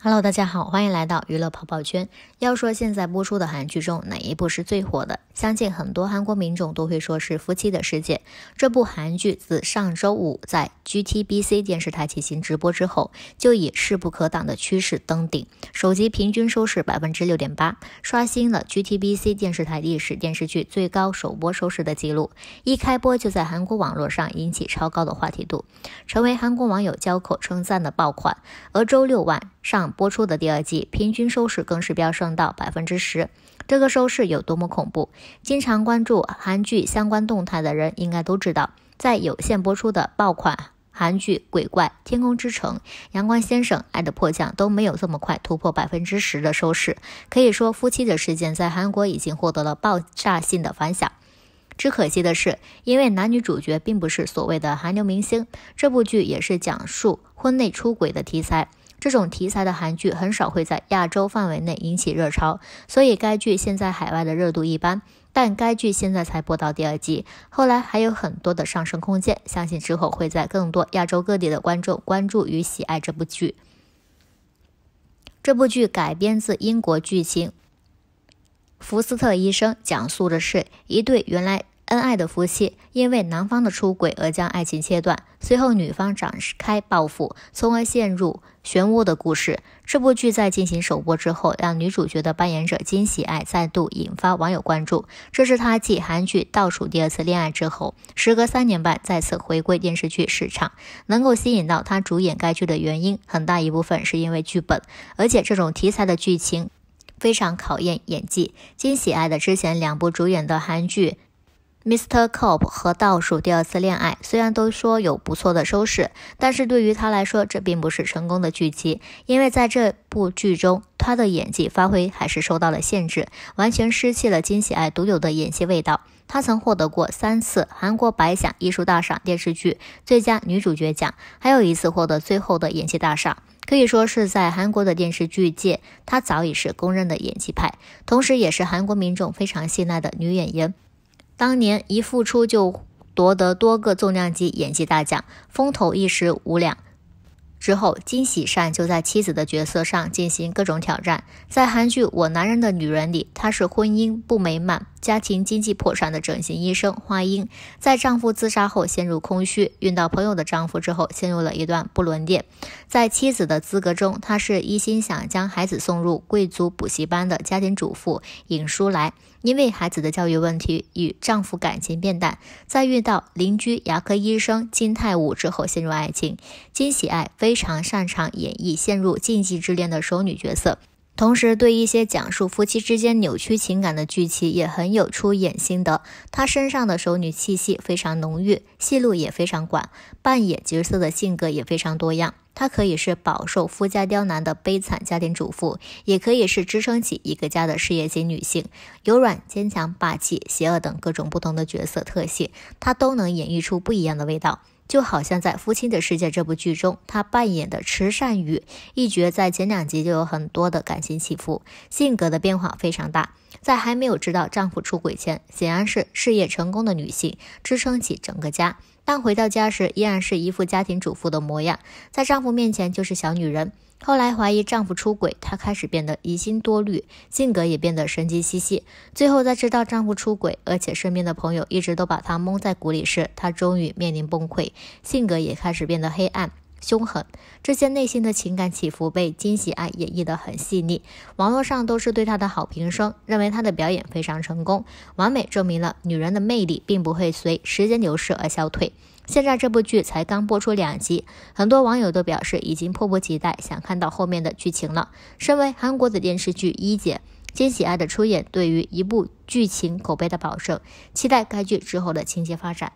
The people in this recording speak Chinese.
Hello，大家好，欢迎来到娱乐泡泡圈。要说现在播出的韩剧中哪一部是最火的，相信很多韩国民众都会说是《夫妻的世界》。这部韩剧自上周五在 GTBC 电视台进行直播之后，就以势不可挡的趋势登顶，首集平均收视百分之六点八，刷新了 GTBC 电视台历史电视剧最高首播收视的记录。一开播就在韩国网络上引起超高的话题度，成为韩国网友交口称赞的爆款。而周六晚上。播出的第二季平均收视更是飙升到百分之十，这个收视有多么恐怖？经常关注韩剧相关动态的人应该都知道，在有线播出的爆款韩剧《鬼怪》《天空之城》《阳光先生》《爱的迫降》都没有这么快突破百分之十的收视。可以说，夫妻的事件在韩国已经获得了爆炸性的反响。只可惜的是，因为男女主角并不是所谓的韩流明星，这部剧也是讲述婚内出轨的题材。这种题材的韩剧很少会在亚洲范围内引起热潮，所以该剧现在海外的热度一般。但该剧现在才播到第二季，后来还有很多的上升空间，相信之后会在更多亚洲各地的观众关注与喜爱这部剧。这部剧改编自英国剧情《福斯特医生，讲述的是一对原来。恩爱的夫妻因为男方的出轨而将爱情切断，随后女方展开报复，从而陷入漩涡的故事。这部剧在进行首播之后，让女主角的扮演者金喜爱再度引发网友关注。这是她继韩剧倒数第二次恋爱之后，时隔三年半再次回归电视剧市场。能够吸引到她主演该剧的原因，很大一部分是因为剧本，而且这种题材的剧情非常考验演技。金喜爱的之前两部主演的韩剧。Mr. Cop 和倒数第二次恋爱虽然都说有不错的收视，但是对于他来说，这并不是成功的剧集，因为在这部剧中，他的演技发挥还是受到了限制，完全失去了金喜爱独有的演技味道。他曾获得过三次韩国百想艺术大赏电视剧最佳女主角奖，还有一次获得最后的演技大赏，可以说是在韩国的电视剧界，他早已是公认的演技派，同时也是韩国民众非常信赖的女演员。当年一复出就夺得多个重量级演技大奖，风头一时无两。之后，金喜善就在妻子的角色上进行各种挑战。在韩剧《我男人的女人》里，她是婚姻不美满、家庭经济破产的整形医生花英，在丈夫自杀后陷入空虚，遇到朋友的丈夫之后陷入了一段不伦恋。在《妻子的资格》中，她是一心想将孩子送入贵族补习班的家庭主妇尹淑来，因为孩子的教育问题与丈夫感情变淡，在遇到邻居牙科医生金泰武之后陷入爱情。金喜爱。非。非常擅长演绎陷入禁忌之恋的熟女角色，同时对一些讲述夫妻之间扭曲情感的剧情也很有出演心得。她身上的熟女气息非常浓郁，戏路也非常广，扮演角色的性格也非常多样。她可以是饱受夫家刁难的悲惨家庭主妇，也可以是支撑起一个家的事业型女性，柔软、坚强、霸气、邪恶等各种不同的角色特性，她都能演绎出不一样的味道。就好像在《父亲的世界》这部剧中，她扮演的池善宇一角，在前两集就有很多的感情起伏，性格的变化非常大。在还没有知道丈夫出轨前，显然是事业成功的女性，支撑起整个家。但回到家时，依然是一副家庭主妇的模样，在丈夫面前就是小女人。后来怀疑丈夫出轨，她开始变得疑心多虑，性格也变得神经兮兮。最后在知道丈夫出轨，而且身边的朋友一直都把她蒙在鼓里时，她终于面临崩溃，性格也开始变得黑暗。凶狠，这些内心的情感起伏被金喜爱演绎的很细腻，网络上都是对她的好评声，认为她的表演非常成功，完美证明了女人的魅力并不会随时间流逝而消退。现在这部剧才刚播出两集，很多网友都表示已经迫不及待想看到后面的剧情了。身为韩国的电视剧一姐，金喜爱的出演对于一部剧情口碑的保证，期待该剧之后的情节发展。